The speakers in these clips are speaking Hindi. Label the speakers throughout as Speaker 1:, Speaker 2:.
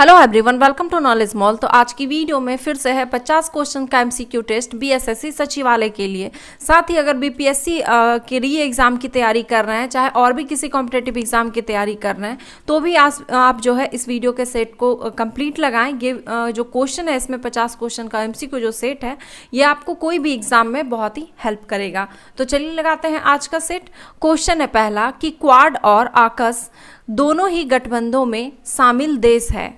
Speaker 1: hello everyone welcome to knowledge mall तो आज की वीडियो में फिर से है 50 क्वेश्चन का एमसीक्यू टेस्ट बीएसएससी सचिवालय के लिए साथ ही अगर बीपीएससी के री एग्ज़ाम की तैयारी कर रहे हैं चाहे और भी किसी कॉम्पिटेटिव एग्ज़ाम की तैयारी कर रहे हैं तो भी आज आप जो है इस वीडियो के सेट को कंप्लीट लगाएं ये जो क्वेश्चन है इसमें पचास क्वेश्चन का एम जो सेट है ये आपको कोई भी एग्ज़ाम में बहुत ही हेल्प करेगा तो चलिए लगाते हैं आज का सेट क्वेश्चन है पहला कि क्वाड और आकस दोनों ही गठबंधों में शामिल देश है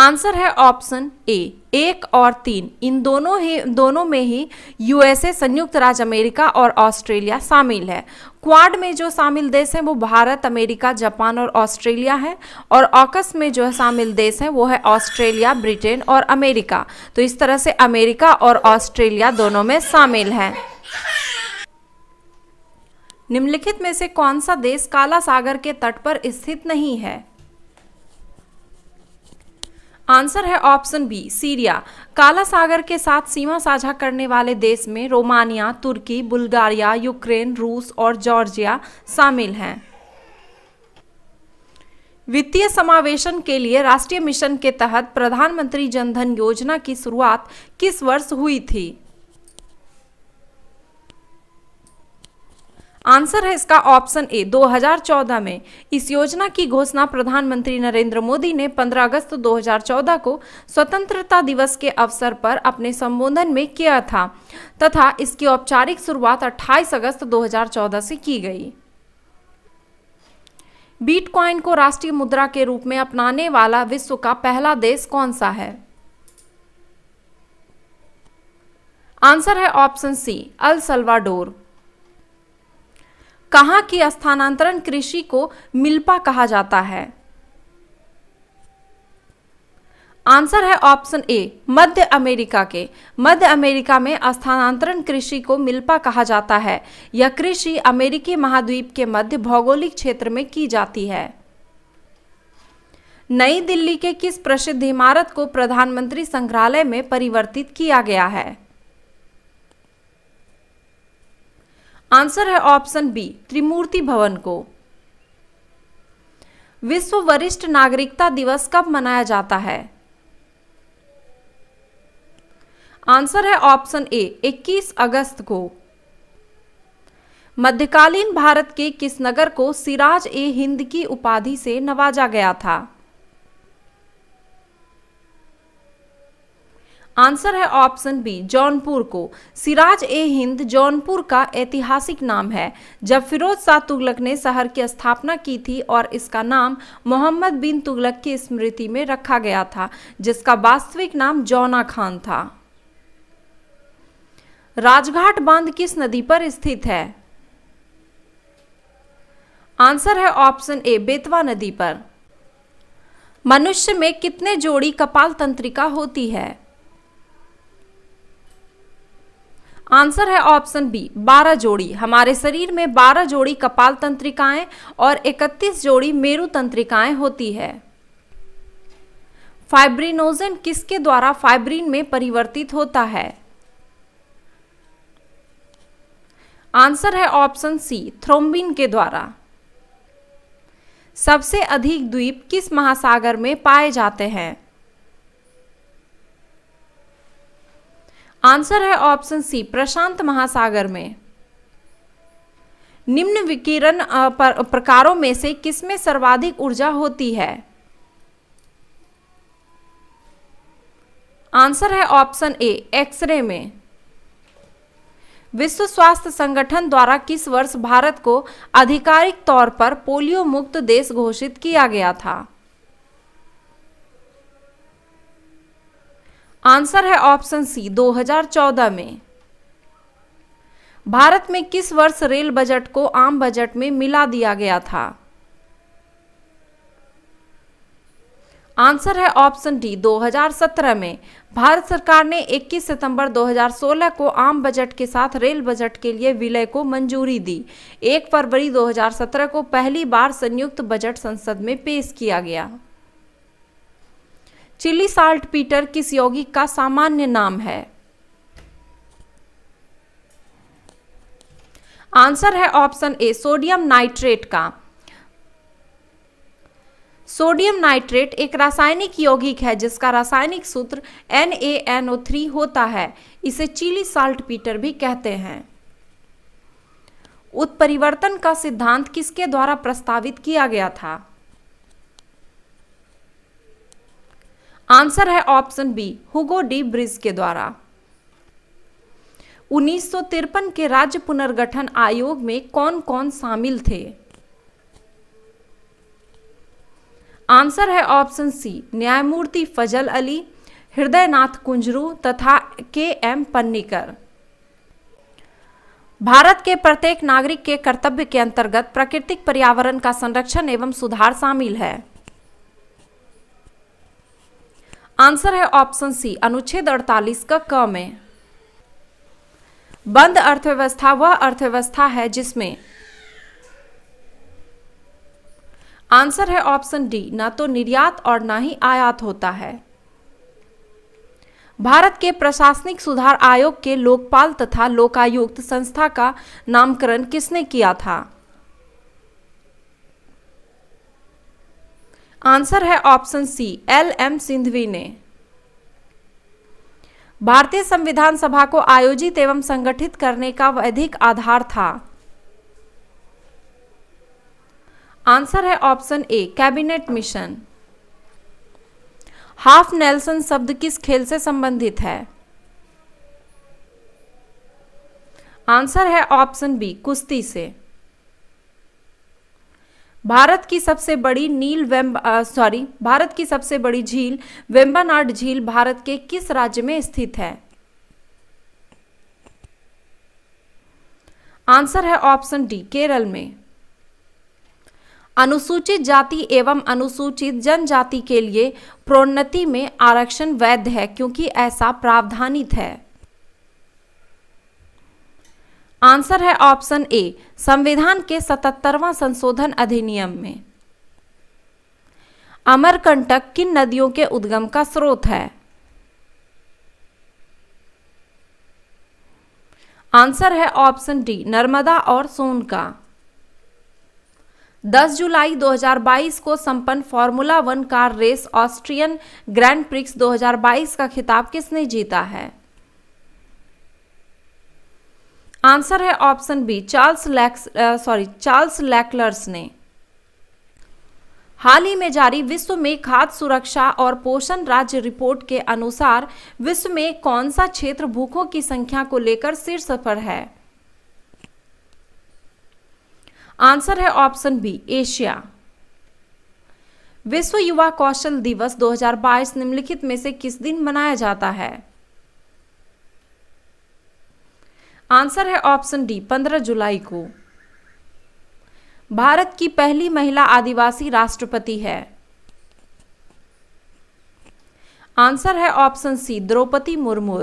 Speaker 1: आंसर है ऑप्शन ए एक और तीन इन दोनों ही दोनों में ही यूएसए संयुक्त राज्य अमेरिका और ऑस्ट्रेलिया शामिल है क्वाड में जो शामिल देश हैं वो भारत अमेरिका जापान और ऑस्ट्रेलिया है और ऑकस में जो शामिल देश हैं वो है ऑस्ट्रेलिया ब्रिटेन और अमेरिका तो इस तरह से अमेरिका और ऑस्ट्रेलिया दोनों में शामिल हैं निम्नलिखित में से कौन सा देश काला सागर के तट पर स्थित नहीं है आंसर है ऑप्शन बी सीरिया काला सागर के साथ सीमा साझा करने वाले देश में रोमानिया तुर्की बुल्गारिया यूक्रेन रूस और जॉर्जिया शामिल हैं वित्तीय समावेशन के लिए राष्ट्रीय मिशन के तहत प्रधानमंत्री जनधन योजना की शुरुआत किस वर्ष हुई थी आंसर है इसका ऑप्शन ए 2014 में इस योजना की घोषणा प्रधानमंत्री नरेंद्र मोदी ने 15 अगस्त 2014 को स्वतंत्रता दिवस के अवसर पर अपने संबोधन में किया था तथा इसकी औपचारिक शुरुआत 28 अगस्त 2014 से की गई बीटकॉइन को राष्ट्रीय मुद्रा के रूप में अपनाने वाला विश्व का पहला देश कौन सा है आंसर है ऑप्शन सी अल सलवाडोर कहाँ की स्थानांतरण कृषि को मिल्पा कहा जाता है आंसर है ऑप्शन ए मध्य अमेरिका के मध्य अमेरिका में स्थानांतरण कृषि को मिल्पा कहा जाता है यह कृषि अमेरिकी महाद्वीप के मध्य भौगोलिक क्षेत्र में की जाती है नई दिल्ली के किस प्रसिद्ध इमारत को प्रधानमंत्री संग्रहालय में परिवर्तित किया गया है आंसर है ऑप्शन बी त्रिमूर्ति भवन को विश्व वरिष्ठ नागरिकता दिवस कब मनाया जाता है आंसर है ऑप्शन ए 21 अगस्त को मध्यकालीन भारत के किस नगर को सिराज ए हिंद की उपाधि से नवाजा गया था आंसर है ऑप्शन बी जौनपुर को सिराज ए हिंद जौनपुर का ऐतिहासिक नाम है जब फिरोज शाह तुगलक ने शहर की स्थापना की थी और इसका नाम मोहम्मद बिन तुगलक की स्मृति में रखा गया था जिसका वास्तविक नाम जौना खान था राजघाट बांध किस नदी पर स्थित है आंसर है ऑप्शन ए बेतवा नदी पर मनुष्य में कितने जोड़ी कपाल तंत्रिका होती है आंसर है ऑप्शन बी 12 जोड़ी हमारे शरीर में 12 जोड़ी कपाल तंत्रिकाएं और 31 जोड़ी मेरु तंत्रिकाएं होती है फाइब्रिनोजन किसके द्वारा फाइब्रिन में परिवर्तित होता है आंसर है ऑप्शन सी थ्रोम्बिन के द्वारा सबसे अधिक द्वीप किस महासागर में पाए जाते हैं आंसर है ऑप्शन सी प्रशांत महासागर में निम्न विकिरण प्रकारों में से किसमें सर्वाधिक ऊर्जा होती है आंसर है ऑप्शन ए एक्सरे में विश्व स्वास्थ्य संगठन द्वारा किस वर्ष भारत को आधिकारिक तौर पर पोलियो मुक्त देश घोषित किया गया था आंसर है ऑप्शन सी 2014 में भारत में किस वर्ष रेल बजट को आम बजट में मिला दिया गया था आंसर है ऑप्शन डी 2017 में भारत सरकार ने 21 सितंबर 2016 को आम बजट के साथ रेल बजट के लिए विलय को मंजूरी दी 1 फरवरी 2017 को पहली बार संयुक्त बजट संसद में पेश किया गया चिली साल्ट पीटर किस यौगिक का सामान्य नाम है आंसर है ऑप्शन ए सोडियम नाइट्रेट का सोडियम नाइट्रेट एक रासायनिक यौगिक है जिसका रासायनिक सूत्र NaNO3 होता है इसे चिली साल्ट पीटर भी कहते हैं उत्परिवर्तन का सिद्धांत किसके द्वारा प्रस्तावित किया गया था आंसर है option B Hugo de Vries के द्वारा उन्नीस के राज्य पुनर्गठन आयोग में कौन कौन शामिल थे आंसर है ऑप्शन सी न्यायमूर्ति फजल अली हृदयनाथ कुंजरू तथा के एम पन्नीकर भारत के प्रत्येक नागरिक के कर्तव्य के अंतर्गत प्राकृतिक पर्यावरण का संरक्षण एवं सुधार शामिल है आंसर है ऑप्शन सी अनुच्छेद 48 का क में बंद अर्थव्यवस्था वह अर्थव्यवस्था है जिसमें आंसर है ऑप्शन डी ना तो निर्यात और ना ही आयात होता है भारत के प्रशासनिक सुधार आयोग के लोकपाल तथा लोकायुक्त संस्था का नामकरण किसने किया था आंसर है option C L M Singhvi ने भारतीय संविधान सभा को आयोजित एवं संगठित करने का वैधिक आधार था आंसर है option A cabinet mission half nelson शब्द किस खेल से संबंधित है आंसर है ऑप्शन बी कुश्ती से भारत की सबसे बड़ी नील वेम्ब सॉरी भारत की सबसे बड़ी झील वेम्बानाड झील भारत के किस राज्य में स्थित है आंसर है ऑप्शन डी केरल में अनुसूचित जाति एवं अनुसूचित जनजाति के लिए प्रोन्नति में आरक्षण वैध है क्योंकि ऐसा प्रावधानित है आंसर है ऑप्शन ए संविधान के सतहत्तरवां संशोधन अधिनियम में अमरकंटक किन नदियों के उद्गम का स्रोत है आंसर है ऑप्शन डी नर्मदा और सोन का 10 जुलाई 2022 को संपन्न formula one car race Austrian grand prix 2022 का खिताब किसने जीता है आंसर है option B Charles Leclerc sorry Charles Leclerc ने हाल ही में जारी विश्व में खाद्य सुरक्षा और पोषण राज्य रिपोर्ट के अनुसार विश्व में कौन सा क्षेत्र भूखों की संख्या को लेकर शीर्ष पर है आंसर है ऑप्शन बी एशिया विश्व युवा कौशल दिवस 2022 निम्नलिखित में से किस दिन मनाया जाता है आंसर है ऑप्शन डी 15 जुलाई को भारत की पहली महिला आदिवासी राष्ट्रपति है आंसर है option C Droupadi Murmu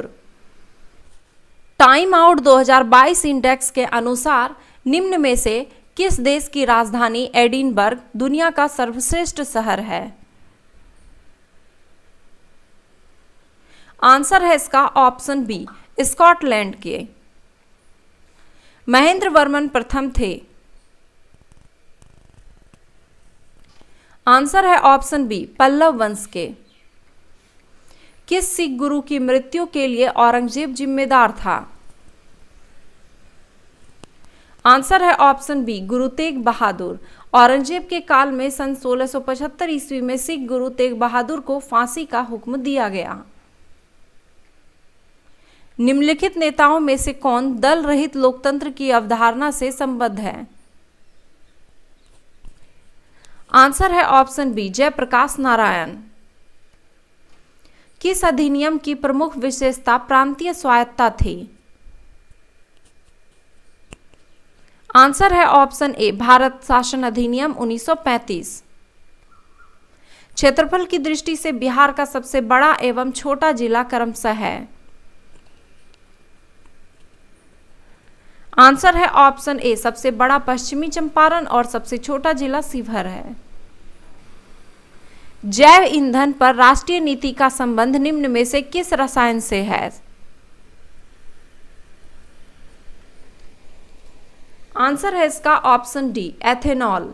Speaker 1: time out 2022 index के अनुसार निम्न में से किस देश की राजधानी एडिनबर्ग दुनिया का सर्वश्रेष्ठ शहर है आंसर है इसका ऑप्शन बी स्कॉटलैंड के महेंद्र वर्मन प्रथम थे आंसर है ऑप्शन बी पल्लव वंश के किस सिख गुरु की मृत्यु के लिए औरंगजेब जिम्मेदार था आंसर है ऑप्शन बी गुरु तेग बहादुर औरंगजेब के काल में सन 1675 ईस्वी में सिख गुरु तेग बहादुर को फांसी का हुक्म दिया गया निम्नलिखित नेताओं में से कौन दल रहित लोकतंत्र की अवधारणा से संबद्ध है आंसर है ऑप्शन बी जयप्रकाश नारायण किस अधिनियम की प्रमुख विशेषता प्रांतीय स्वायत्ता थी आंसर है ऑप्शन ए भारत शासन अधिनियम 1935 क्षेत्रफल की दृष्टि से बिहार का सबसे बड़ा एवं छोटा जिला करमसह है आंसर है ऑप्शन ए सबसे बड़ा पश्चिमी चंपारण और सबसे छोटा जिला शिवहर है जैव ईंधन पर राष्ट्रीय नीति का संबंध निम्न में से किस रसायन से है आंसर है इसका ऑप्शन डी एथेनॉल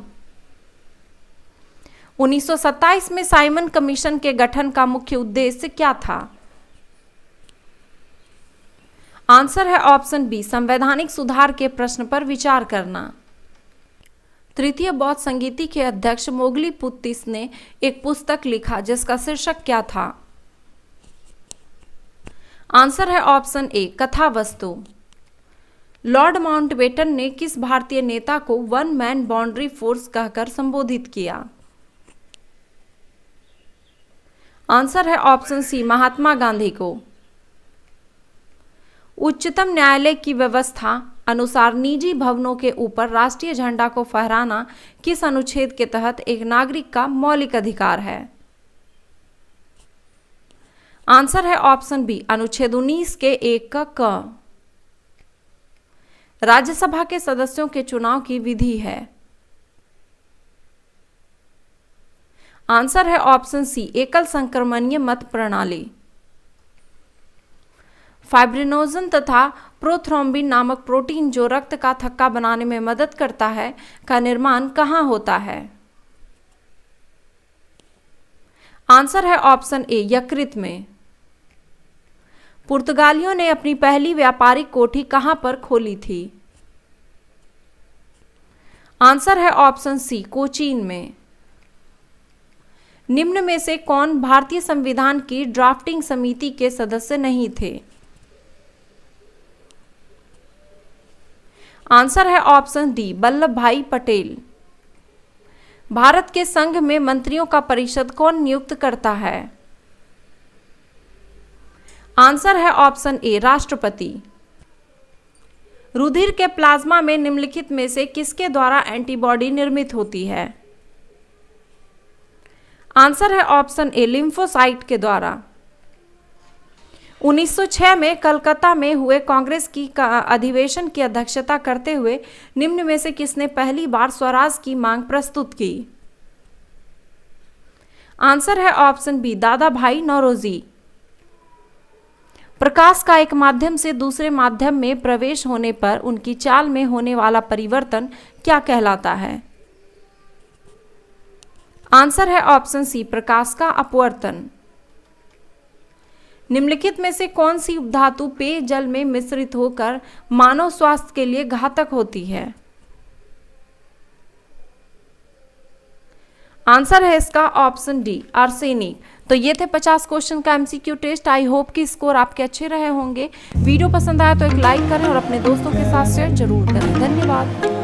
Speaker 1: 1927 में साइमन कमीशन के गठन का मुख्य उद्देश्य क्या था आंसर है ऑप्शन बी संवैधानिक सुधार के प्रश्न पर विचार करना तृतीय बौद्ध संगीति के अध्यक्ष मोगली पुत्तिस ने एक पुस्तक लिखा जिसका शीर्षक क्या था आंसर है ऑप्शन ए कथा वस्तु लॉर्ड माउंटबेटन ने किस भारतीय नेता को वन मैन बाउंड्री फोर्स कहकर संबोधित किया आंसर है ऑप्शन सी महात्मा गांधी को उच्चतम न्यायालय की व्यवस्था अनुसार निजी भवनों के ऊपर राष्ट्रीय झंडा को फहराना किस अनुच्छेद के तहत एक नागरिक का मौलिक अधिकार है आंसर है ऑप्शन बी अनुच्छेद 19 के एक का क राज्यसभा के सदस्यों के चुनाव की विधि है आंसर है ऑप्शन सी एकल संक्रमणीय मत प्रणाली फाइब्रिनोजन तथा प्रोथ्रोम्बिन नामक प्रोटीन जो रक्त का थक्का बनाने में मदद करता है का निर्माण कहाँ होता है आंसर है ऑप्शन ए यकृत में पुर्तगालियों ने अपनी पहली व्यापारिक कोठी कहां पर खोली थी आंसर है ऑप्शन सी कोचीन में निम्न में से कौन भारतीय संविधान की ड्राफ्टिंग समिति के सदस्य नहीं थे आंसर है ऑप्शन डी वल्लभ भाई पटेल भारत के संघ में मंत्रियों का परिषद कौन नियुक्त करता है आंसर है ऑप्शन ए राष्ट्रपति रुधिर के प्लाज्मा में निम्नलिखित में से किसके द्वारा एंटीबॉडी निर्मित होती है आंसर है ऑप्शन ए लिम्फोसाइट के द्वारा 1906 में कलकत्ता में हुए कांग्रेस की अधिवेशन की अध्यक्षता करते हुए निम्न में से किसने पहली बार स्वराज की मांग प्रस्तुत की आंसर है ऑप्शन बी दादा भाई नौरोजी प्रकाश का एक माध्यम से दूसरे माध्यम में प्रवेश होने पर उनकी चाल में होने वाला परिवर्तन क्या कहलाता है आंसर है ऑप्शन सी प्रकाश का अपवर्तन निम्नलिखित में से कौन सी धातु पेय जल में मिश्रित होकर मानव स्वास्थ्य के लिए घातक होती है आंसर है इसका ऑप्शन डी आर्सेनिक तो ये थे 50 क्वेश्चन का एमसीक्यू टेस्ट आई होप कि स्कोर आपके अच्छे रहे होंगे वीडियो पसंद आया तो एक लाइक करें और अपने दोस्तों के साथ शेयर जरूर करें धन्यवाद